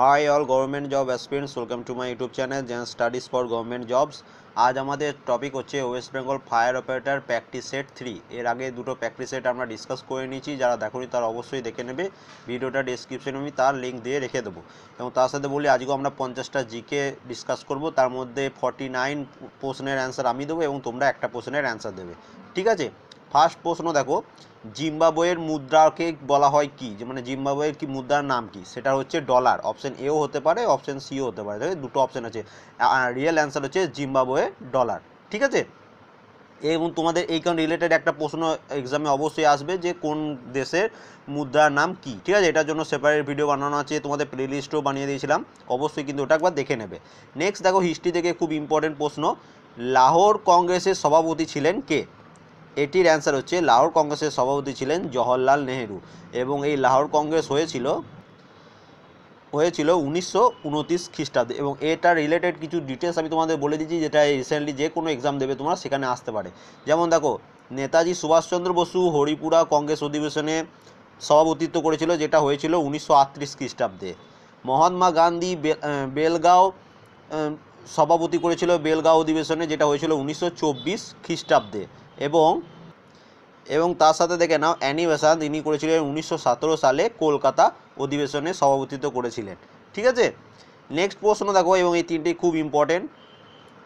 high all government job aspirants welcome to my YouTube channel Gen Studies for government jobs আজ আমাদের topic হচ্ছে West Bengal fire operator practice set three এর আগে দুটো practice set আমরা discuss করে নিয়েছি যারা দেখনি তারা অবশ্যই দেখে নেবে ভিডিওটা ডিসক্রিপশনে আমি তার লিঙ্ক দিয়ে রেখে দেবো এবং তার সাথে বলি আজকেও আমরা পঞ্চাশটা জিকে ডিসকাস করব তার মধ্যে ফর্টি নাইন প্রশ্নের অ্যান্সার আমি দেবো এবং তোমরা একটা প্রশ্নের অ্যান্সার দেবে ঠিক আছে ফার্স্ট প্রশ্ন দেখো জিম্বাবোয়ের মুদ্রাকে বলা হয় কি মানে জিম্বাবোয়ের কি মুদ্রার নাম কি সেটা হচ্ছে ডলার অপশন এও হতে পারে অপশন সিও হতে পারে দুটো অপশন আছে রিয়েল অ্যান্সার হচ্ছে জিম্বাবুয়ে ডলার ঠিক আছে এবং তোমাদের এই কারণ রিলেটেড একটা প্রশ্ন এক্সামে অবশ্যই আসবে যে কোন দেশের মুদ্রার নাম কি ঠিক আছে এটার জন্য সেপারেট ভিডিও বানানো আছে তোমাদের প্লেলিস্টও বানিয়ে দিয়েছিলাম অবশ্যই কিন্তু ওটা একবার দেখে নেবে নেক্সট দেখো হিস্ট্রি থেকে খুব ইম্পর্টেন্ট প্রশ্ন লাহোর কংগ্রেসের সভাপতি ছিলেন কে এটির অ্যান্সার হচ্ছে লাহোর কংগ্রেসের সভাপতি ছিলেন জওহরলাল নেহেরু এবং এই লাহোর কংগ্রেস হয়েছিল হয়েছিল উনিশশো উনত্রিশ খ্রিস্টাব্দে এবং এটা রিলেটেড কিছু ডিটেলস আমি তোমাদের বলে দিচ্ছি যেটা রিসেন্টলি যে কোনো এক্সাম দেবে তোমরা সেখানে আসতে পারে যেমন দেখো নেতাজি সুভাষচন্দ্র বসু হরিপুরা কংগ্রেস অধিবেশনে সভাপতিত্ব করেছিল যেটা হয়েছিল উনিশশো আটত্রিশ খ্রিস্টাব্দে মহাত্মা গান্ধী বেলগাঁও সভাপতি করেছিল বেলগাঁও অধিবেশনে যেটা হয়েছিল উনিশশো চব্বিশ খ্রিস্টাব্দে এবং এবং তার সাথে দেখে নাও অ্যানি তিনি করেছিলেন উনিশশো সালে কলকাতা অধিবেশনে সভাপতিত্ব করেছিলেন ঠিক আছে নেক্সট প্রশ্ন দেখো এবং এই তিনটি খুব ইম্পর্টেন্ট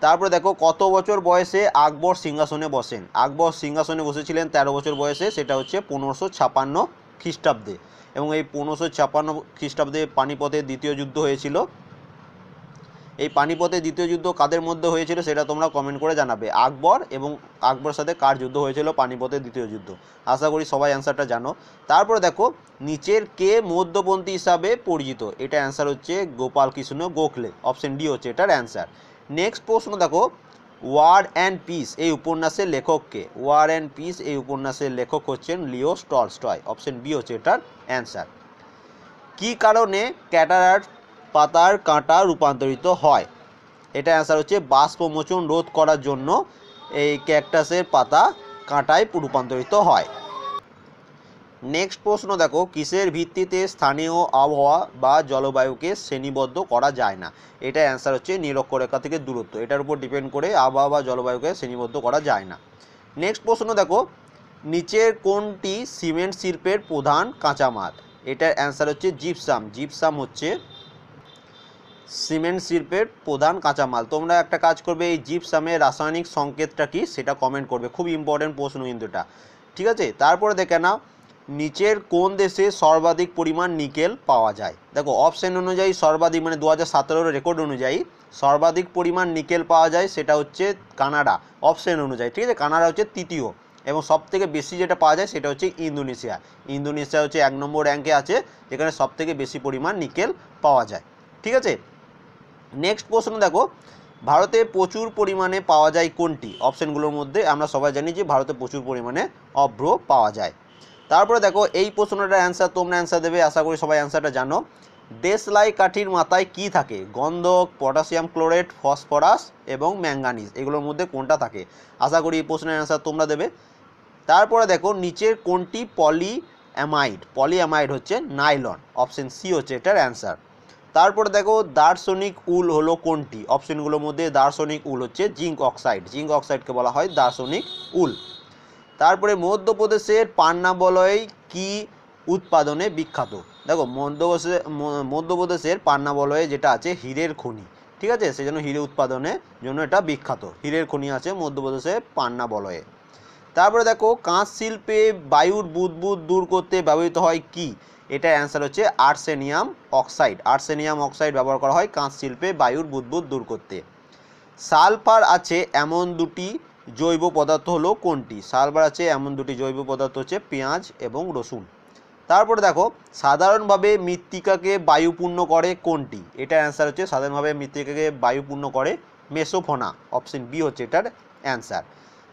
তারপরে দেখো কত বছর বয়সে আকবর সিংহাসনে বসেন আকবর সিংহাসনে বসেছিলেন ১৩ বছর বয়সে সেটা হচ্ছে পনেরোশো ছাপান্ন খ্রিস্টাব্দে এবং এই পনেরোশো ছাপান্ন খ্রিস্টাব্দে পানিপথের দ্বিতীয় যুদ্ধ হয়েছিল এই পানিপথে দ্বিতীয় যুদ্ধ কাদের মধ্যে হয়েছিল সেটা তোমরা কমেন্ট করে জানাবে আকবর এবং আকবর সাথে কার যুদ্ধ হয়েছিল পানিপথে দ্বিতীয় যুদ্ধ আশা করি সবাই অ্যান্সারটা জানো তারপরে দেখো নিচের কে মধ্যপন্থী হিসাবে পরিচিত এটা অ্যান্সার হচ্ছে গোপাল কৃষ্ণ গোখলে অপশন ডি হচ্ছে এটার অ্যান্সার নেক্সট প্রশ্ন দেখো ওয়ার অ্যান্ড পিস এই উপন্যাসের লেখককে ওয়ার অ্যান্ড পিস এই উপন্যাসের লেখক হচ্ছেন Leo Tolstoy option B হচ্ছে এটার অ্যান্সার কী কারণে ক্যাটারার পাতার কাঁটা রূপান্তরিত হয় এটা অ্যান্সার হচ্ছে বাষ্পমোচন রোধ করার জন্য এই ক্যাকটাসের পাতা কাঁটায় রূপান্তরিত হয় নেক্সট প্রশ্ন দেখো কিসের ভিত্তিতে স্থানীয় আবহাওয়া বা জলবায়ুকে শ্রেণীবদ্ধ করা যায় না এটা অ্যান্সার হচ্ছে নিরক্ষরেখা থেকে দূরত্ব এটার উপর ডিপেন্ড করে আবহাওয়া বা জলবায়ুকে শ্রেণীবদ্ধ করা যায় না নেক্সট প্রশ্ন দেখো নিচের কোনটি সিমেন্ট শিল্পের প্রধান কাঁচামাল এটার অ্যান্সার হচ্ছে জিপসাম জিপসাম হচ্ছে সিমেন্ট শিল্পের প্রধান কাঁচামাল তোমরা একটা কাজ করবে এই জিপসামে রাসায়নিক সংকেতটা কি সেটা কমেন্ট করবে খুব ইম্পর্টেন্ট প্রশ্ন কিন্তু এটা ঠিক আছে তারপরে দেখে নাও নিচের কোন দেশে সর্বাধিক পরিমাণ নিকেল পাওয়া যায় দেখো অপশন অনুযায়ী সর্বাধিক মানে দু হাজার রেকর্ড অনুযায়ী সর্বাধিক পরিমাণ নিকেল পাওয়া যায় সেটা হচ্ছে কানাডা অপশন অনুযায়ী ঠিক আছে কানাডা হচ্ছে তৃতীয় এবং সবথেকে বেশি যেটা পাওয়া যায় সেটা হচ্ছে ইন্দোনেশিয়া ইন্দোনেশিয়া হচ্ছে এক নম্বর র্যাঙ্কে আছে যেখানে সবথেকে বেশি পরিমাণ নিকেল পাওয়া যায় ঠিক আছে নেক্সট প্রশ্ন দেখো ভারতে প্রচুর পরিমাণে পাওয়া যায় কোনটি অপশানগুলোর মধ্যে আমরা সবাই জানি যে ভারতে প্রচুর পরিমাণে অভ্র পাওয়া যায় তারপরে দেখো এই প্রশ্নটার অ্যান্সার তোমরা অ্যান্সার দেবে আশা করি সবাই অ্যান্সারটা জানো দেশলাই কাঠির মাথায় কি থাকে গন্ধক পটাশিয়াম ক্লোরেট ফসফরাস এবং ম্যাঙ্গানিজ এগুলোর মধ্যে কোনটা থাকে আশা করি এই প্রশ্নের অ্যান্সার তোমরা দেবে তারপরে দেখো নিচের কোনটি পলি অ্যামাইড পলি অ্যামাইড হচ্ছে নাইলন অপশান সি হচ্ছে এটার অ্যান্সার তারপরে দেখো দার্শনিক উল হলো কোনটি অপশনগুলোর মধ্যে দার্শনিক উল হচ্ছে জিঙ্ক অক্সাইড জিঙ্ক অক্সাইডকে বলা হয় দার্শনিক উল তারপরে মধ্যপ্রদেশের পান্নাবলয় কি উৎপাদনে বিখ্যাত দেখো মধ্যপ্রদেশে মধ্যপ্রদেশের পান্নাবলয়ে যেটা আছে হীরের খনি ঠিক আছে সেই জন্য হিরে উৎপাদনের জন্য এটা বিখ্যাত হীরের খনি আছে মধ্যপ্রদেশে পান্নাবলয়ে তারপরে দেখো কাঁচ শিল্পে বায়ুর বুদবুদ দূর করতে ব্যবহৃত হয় কি এটা অ্যান্সার হচ্ছে আর্সেনিয়াম অক্সাইড আর্সেনিয়াম অক্সাইড ব্যবহার করা হয় কাঁচ শিল্পে বায়ুর বুদবুদ দূর করতে সালফার আছে এমন দুটি জৈব পদার্থ হলো কোনটি সালফার আছে এমন দুটি জৈব পদার্থ হচ্ছে পেঁয়াজ এবং রসুন তারপরে দেখো সাধারণভাবে মৃত্তিকাকে বায়ুপূর্ণ করে কোনটি এটা অ্যান্সার হচ্ছে সাধারণভাবে মৃত্তিকাকে বায়ুপূর্ণ করে মেসোফোনা অপশন বি হচ্ছে এটার অ্যান্সার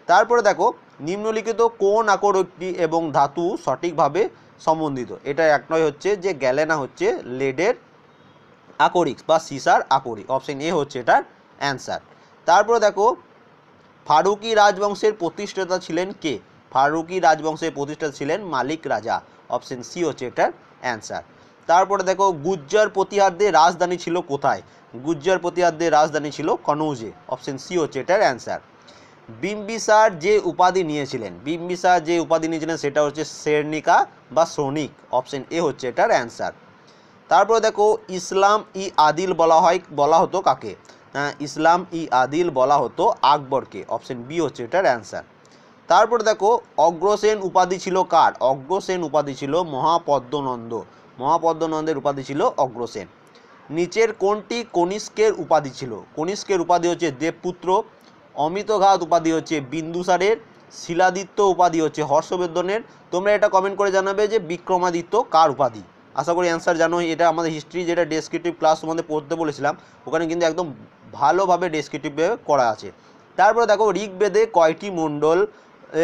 তারপরে দেখো নিম্নলিখিত কোন আকরটি এবং ধাতু সঠিকভাবে সম্বন্ধিত এটা এক নয় হচ্ছে যে গ্যালেনা হচ্ছে লেডের আকরিক্স বা সিসার আকরিক অপশন এ হচ্ছে এটার অ্যান্সার তারপরে দেখো ফারুকি রাজবংশের প্রতিষ্ঠাতা ছিলেন কে ফারুকি রাজবংশের প্রতিষ্ঠাতা ছিলেন মালিক রাজা অপশন সি হচ্ছে এটার অ্যান্সার তারপরে দেখো গুজ্জার প্রতিহারদের রাজধানী ছিল কোথায় গুজ্জার প্রতিহারদের রাজধানী ছিল কনৌজে অপশন সি হচ্ছে এটার অ্যান্সার বিম্বিসার যে উপাধি নিয়েছিলেন বিম্বিসার যে উপাধি নিয়েছিলেন সেটা হচ্ছে সের্নিকা বা সৈনিক অপশন এ হচ্ছে এটার অ্যান্সার তারপরে দেখো ইসলাম ই আদিল বলা হয় বলা হতো কাকে হ্যাঁ, ইসলাম ই আদিল বলা হতো আকবরকে অপশন বি হচ্ছে এটার অ্যান্সার তারপরে দেখো অগ্রসেন উপাধি ছিল কার অগ্রসেন উপাধি ছিল মহাপদ্মনন্দ মহাপদ্মনন্দের উপাধি ছিল অগ্রসেন নিচের কোনটি কনিষ্কের উপাধি ছিল কনিষ্কের উপাধি হচ্ছে দেবপুত্র অমিতঘাত উপাধি হচ্ছে বিন্দুসারের শিলাদিত্য উপাধি হচ্ছে হর্ষবর্ধনের তোমরা এটা কমেন্ট করে জানাবে যে বিক্রমাদিত্য কার উপাধি আশা করি অ্যান্সার জানো এটা আমাদের হিস্ট্রি যেটা ডেসক্রিপটিভ ক্লাস তোমাদের পড়তে বলেছিলাম ওখানে কিন্তু একদম ভালোভাবে ডেসক্রিপটিভভাবে করা আছে তারপরে দেখো ঋগ্বেদে কয়টি মণ্ডল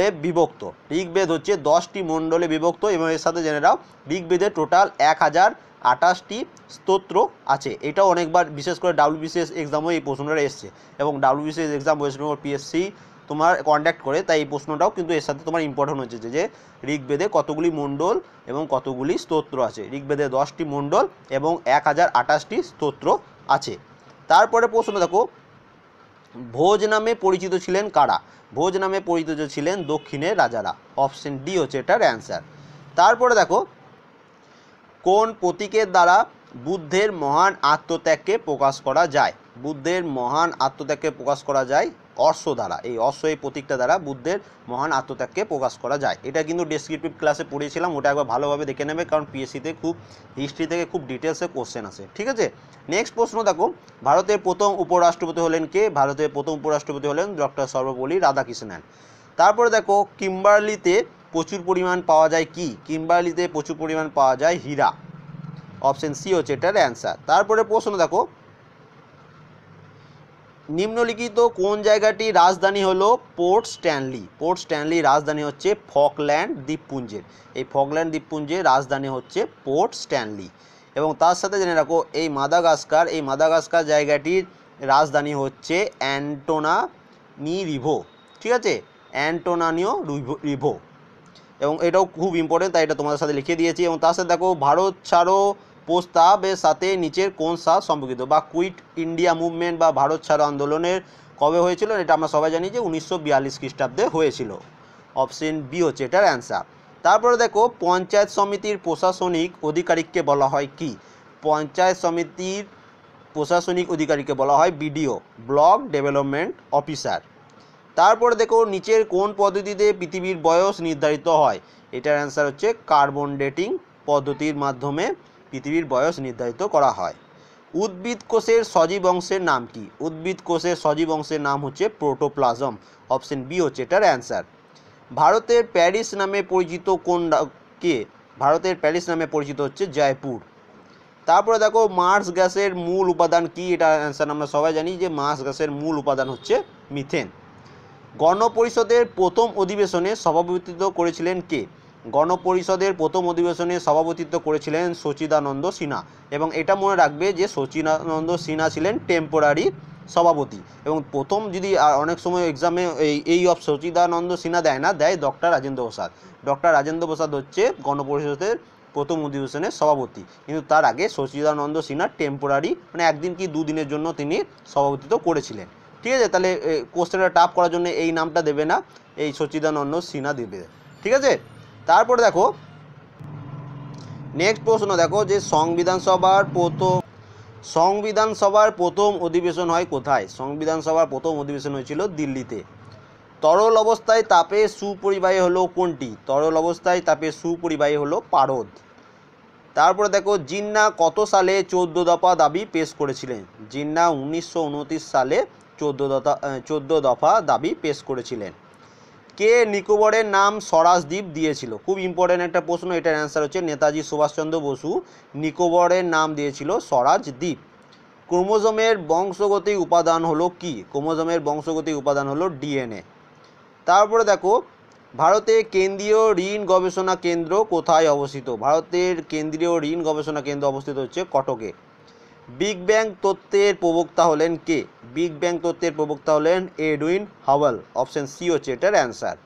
এ বিভক্ত ঋগ্বেদ হচ্ছে দশটি মণ্ডলে বিভক্ত এবং এর সাথে জেনে রাও ঋগ্বেদে টোটাল এক হাজার আটাশটি স্তোত্র আছে এটা অনেকবার বিশেষ করে ডাব্লিউবিসিএস এক্সামও এই প্রশ্নটা এসছে এবং WBCS exam West Bengal PSC তোমার কন্ট্যাক্ট করে তাই এই প্রশ্নটাও কিন্তু এর সাথে তোমার ইম্পর্টেন্ট হচ্ছে যে ঋগ্বেদে কতগুলি মণ্ডল এবং কতগুলি স্তোত্র আছে ঋগ্বেদে দশটি মণ্ডল এবং এক হাজার আটাশটি স্তোত্র আছে তারপরে প্রশ্ন দেখো ভোজ নামে পরিচিত ছিলেন কারা ভোজ নামে পরিচিত ছিলেন দক্ষিণের রাজারা অপশন ডি হচ্ছে এটার অ্যান্সার তারপরে দেখো কোন প্রতীকের দ্বারা বুদ্ধের মহান আত্মত্যাগকে প্রকাশ করা যায় বুদ্ধের মহান আত্মত্যাগকে প্রকাশ করা যায় অশ্ব দ্বারা এই অশ্ব এই প্রতীকটা দ্বারা বুদ্ধের মহান আত্মত্যাগকে প্রকাশ করা যায় এটা কিন্তু ডেসক্রিপটিভ ক্লাসে পড়িয়েছিলাম ওটা একবার ভালোভাবে দেখে নেবে কারণ পিএসসিতে খুব হিস্ট্রি থেকে খুব ডিটেলসে কোশ্চেন আসে ঠিক আছে নেক্সট প্রশ্ন দেখো ভারতের প্রথম উপরাষ্ট্রপতি হলেন কে ভারতের প্রথম উপরাষ্ট্রপতি হলেন ডক্টর সর্বপল্লী রাধাকৃষ্ণন তারপরে দেখো কিম্বার্লিতে প্রচুর পরিমাণ পাওয়া যায় কি কিম্বালিতে প্রচুর পরিমাণ পাওয়া যায় হীরা অপশন সি হচ্ছে এটার অ্যান্সার তারপরে প্রশ্ন দেখো নিম্নলিখিত কোন জায়গাটি রাজধানী হলো পোর্ট স্ট্যানলি পোর্ট স্ট্যানলি রাজধানী হচ্ছে ফকল্যান্ড দ্বীপপুঞ্জের এই ফকল্যান্ড দ্বীপপুঞ্জের রাজধানী হচ্ছে পোর্ট স্ট্যানলি এবং তার সাথে জেনে রাখো এই মাদাগাস্কার এই মাদাগাস্কার জায়গাটির রাজধানী হচ্ছে অ্যান্টোনা রিভো ঠিক আছে অ্যান্টোনানিও রিভো এবং এটাও খুব ইম্পর্টেন্ট তাই এটা তোমাদের সাথে লিখে দিয়েছি এবং তার সাথে দেখো ভারত ছাড়ো প্রস্তাবের সাথে নিচের কোন সাল সম্পর্কিত বা কুইট ইন্ডিয়া মুভমেন্ট বা ভারত ছাড়ো আন্দোলনের কবে হয়েছিল এটা আমরা সবাই জানি যে উনিশশো বিয়াল্লিশ খ্রিস্টাব্দে হয়েছিল অপশন বি হচ্ছে এটার অ্যান্সার তারপরে দেখো পঞ্চায়েত সমিতির প্রশাসনিক অধিকারিককে বলা হয় কি পঞ্চায়েত সমিতির প্রশাসনিক অধিকারীকে বলা হয় বিডিও ব্লক ডেভেলপমেন্ট অফিসার তারপরে দেখো নিচের কোন পদ্ধতিতে পৃথিবীর বয়স নির্ধারিত হয় এটার অ্যান্সার হচ্ছে কার্বন ডেটিং পদ্ধতির মাধ্যমে পৃথিবীর বয়স নির্ধারিত করা হয় উদ্ভিদ কোষের সজীব অংশের নাম কি উদ্ভিদ কোষের সজীব অংশের নাম হচ্ছে প্রোটোপ্লাজম অপশন বি হচ্ছে এটার অ্যান্সার ভারতের প্যারিস নামে পরিচিত কোন কে ভারতের প্যারিস নামে পরিচিত হচ্ছে জয়পুর তারপরে দেখো মার্স গ্যাসের মূল উপাদান কি এটা অ্যান্সার আমরা সবাই জানি যে মার্স গ্যাসের মূল উপাদান হচ্ছে মিথেন গণপরিষদের প্রথম অধিবেশনে সভাপতিত্ব করেছিলেন কে গণপরিষদের প্রথম অধিবেশনে সভাপতিত্ব করেছিলেন সচিদানন্দ সিনহা এবং এটা মনে রাখবে যে সচিদানন্দ সিনহা ছিলেন টেম্পোরারি সভাপতি এবং প্রথম যদি অনেক সময় এক্সামে এই এই অফ সচিদানন্দ সিনহা দেয় না দেয় ডক্টর রাজেন্দ্র প্রসাদ ডক্টর রাজেন্দ্র প্রসাদ হচ্ছে গণপরিষদের প্রথম অধিবেশনের সভাপতি কিন্তু তার আগে সচিদানন্দ সিনহা টেম্পোরারি মানে একদিন কি দুদিনের জন্য তিনি সভাপতিত্ব করেছিলেন ঠিক আছে তাহলে কোশ্চেনটা টাপ করার জন্য এই নামটা দেবে না এই সচিদানন্দ সিনহা দেবে ঠিক আছে তারপরে দেখো নেক্সট প্রশ্ন দেখো যে সংবিধান সভার প্রথম সংবিধান সভার প্রথম অধিবেশন হয় কোথায় সংবিধান সভার প্রথম অধিবেশন হয়েছিল দিল্লিতে তরল অবস্থায় তাপে সুপরিবাহী হলো কোনটি তরল অবস্থায় তাপে সুপরিবাহী হলো পারদ তারপরে দেখো জিন্না কত সালে চোদ্দ দফা দাবি পেশ করেছিলেন জিন্না উনিশশো সালে চোদ্দো দফা চোদ্দো দফা দাবি পেশ করেছিলেন কে নিকোবরের নাম স্বরাজ দ্বীপ দিয়েছিল খুব ইম্পর্ট্যান্ট একটা প্রশ্ন এটার অ্যান্সার হচ্ছে নেতাজি সুভাষচন্দ্র বসু নিকোবরের নাম দিয়েছিল স্বরাজ দ্বীপ ক্রোমোজোমের উপাদান হলো কি ক্রোমোজোমের বংশগতি উপাদান হলো ডিএনএ তারপরে দেখো ভারতে কেন্দ্রীয় ঋণ গবেষণা কেন্দ্র কোথায় অবস্থিত ভারতের কেন্দ্রীয় ঋণ গবেষণা কেন্দ্র অবস্থিত হচ্ছে কটকে বিগ ব্যাং তত্ত্বের প্রবক্তা হলেন কে বিগ ব্যাং তত্ত্বের প্রবক্তা হলেন এডুইন হাওয়াল অপশান সি হচ্ছে এটার অ্যান্সার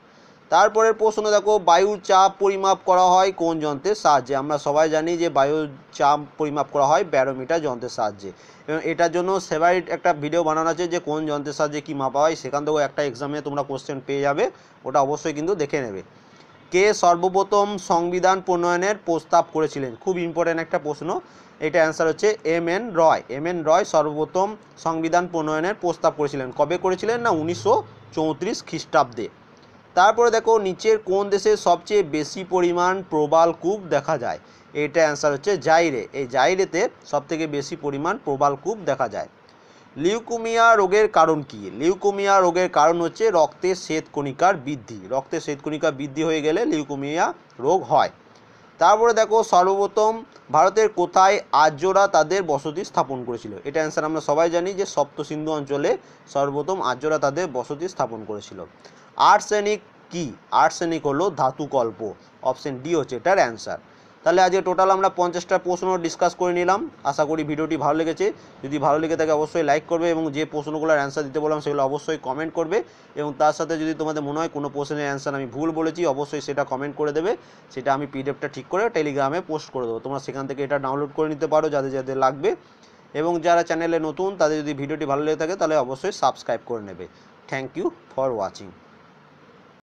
তারপরের প্রশ্ন দেখো বায়ুর চাপ পরিমাপ করা হয় কোন যন্ত্রের সাহায্যে আমরা সবাই জানি যে বায়ুর চাপ পরিমাপ করা হয় ব্যারোমিটার যন্ত্রের সাহায্যে এবং এটার জন্য সেভারিট একটা ভিডিও বানানো আছে যে কোন যন্ত্রের সাহায্যে কী মাপা হয় সেখান থেকেও একটা এক্সামে তোমরা কোশ্চেন পেয়ে যাবে ওটা অবশ্যই কিন্তু দেখে নেবে কে সর্বপ্রথম সংবিধান প্রণয়নের প্রস্তাব করেছিলেন খুব ইম্পর্ট্যান্ট একটা প্রশ্ন এটা অ্যান্সার হচ্ছে M N Roy M N Roy সর্বপ্রথম সংবিধান প্রণয়নের প্রস্তাব করেছিলেন কবে করেছিলেন না উনিশশো চৌত্রিশ খ্রিস্টাব্দে তারপরে দেখো নিচের কোন দেশে সবচেয়ে বেশি পরিমাণ প্রবাল কূপ দেখা যায় এটা অ্যান্সার হচ্ছে জাইরে এই জাইরেতে সবথেকে বেশি পরিমাণ প্রবাল কূপ দেখা যায় লিউকুমিয়া রোগের কারণ কি লিউকুমিয়া রোগের কারণ হচ্ছে রক্তে শ্বেতকণিকার বৃদ্ধি রক্তের শ্বেতকণিকা বৃদ্ধি হয়ে গেলে লিউকুমিয়া রোগ হয় তারপরে দেখো সর্বপ্রথম ভারতের কোথায় আর্যরা তাদের বসতি স্থাপন করেছিল এটা অ্যান্সার আমরা সবাই জানি যে সপ্ত সিন্ধু অঞ্চলে সর্বপ্রথম আর্যরা তাদের বসতি স্থাপন করেছিল আর্সেনিক কি আর্সেনিক হলো ধাতুকল্প অপশন ডি হচ্ছে এটার অ্যান্সার তাহলে আজকে টোটাল আমরা পঞ্চাশটা প্রশ্ন ডিসকাস করে নিলাম আশা করি ভিডিওটি ভালো লেগেছে যদি ভালো লেগে থাকে অবশ্যই লাইক করবে এবং যে প্রশ্নগুলোর অ্যান্সার দিতে বললাম সেগুলো অবশ্যই কমেন্ট করবে এবং তার সাথে যদি তোমাদের মনে হয় কোনো প্রশ্নের অ্যান্সার আমি ভুল বলেছি অবশ্যই সেটা কমেন্ট করে দেবে সেটা আমি পিডিএফটা ঠিক করে টেলিগ্রামে পোস্ট করে দেবো তোমরা সেখান থেকে এটা ডাউনলোড করে নিতে পারো যাদের যাদের লাগবে এবং যারা চ্যানেলে নতুন তাদের যদি ভিডিওটি ভালো লেগে থাকে তাহলে অবশ্যই সাবস্ক্রাইব করে নেবে থ্যাংক ইউ ফর ওয়াচিং